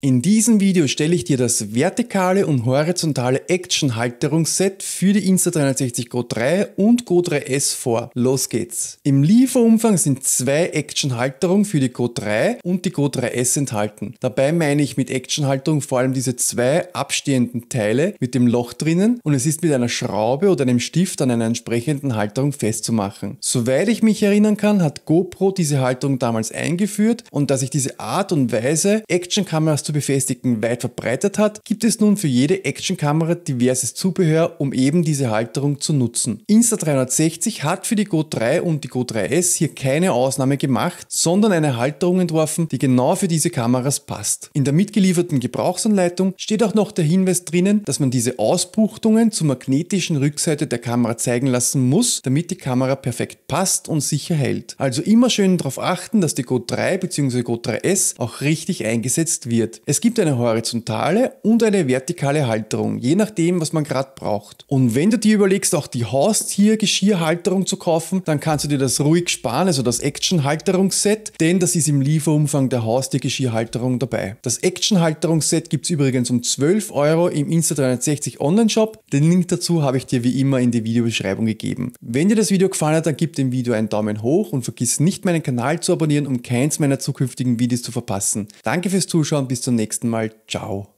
In diesem Video stelle ich dir das vertikale und horizontale Action-Halterungsset für die Insta360 Go 3 und Go 3S vor. Los geht's! Im Lieferumfang sind zwei Action-Halterungen für die Go 3 und die Go 3S enthalten. Dabei meine ich mit Action-Halterung vor allem diese zwei abstehenden Teile mit dem Loch drinnen und es ist mit einer Schraube oder einem Stift an einer entsprechenden Halterung festzumachen. Soweit ich mich erinnern kann, hat GoPro diese Halterung damals eingeführt und dass ich diese Art und Weise Action-Kameras zu befestigen weit verbreitet hat, gibt es nun für jede Actionkamera diverses Zubehör, um eben diese Halterung zu nutzen. Insta360 hat für die Go 3 und die Go 3S hier keine Ausnahme gemacht, sondern eine Halterung entworfen, die genau für diese Kameras passt. In der mitgelieferten Gebrauchsanleitung steht auch noch der Hinweis drinnen, dass man diese Ausbuchtungen zur magnetischen Rückseite der Kamera zeigen lassen muss, damit die Kamera perfekt passt und sicher hält. Also immer schön darauf achten, dass die Go 3 bzw. Go 3S auch richtig eingesetzt wird. Es gibt eine horizontale und eine vertikale Halterung, je nachdem, was man gerade braucht. Und wenn du dir überlegst, auch die Haustier-Geschirrhalterung zu kaufen, dann kannst du dir das ruhig sparen, also das Action-Halterungsset, denn das ist im Lieferumfang der Haustier-Geschirrhalterung dabei. Das Action-Halterungsset gibt es übrigens um 12 Euro im Insta360 Online-Shop. Den Link dazu habe ich dir wie immer in die Videobeschreibung gegeben. Wenn dir das Video gefallen hat, dann gib dem Video einen Daumen hoch und vergiss nicht, meinen Kanal zu abonnieren, um keins meiner zukünftigen Videos zu verpassen. Danke fürs Zuschauen, bis zum zum nächsten Mal. Ciao.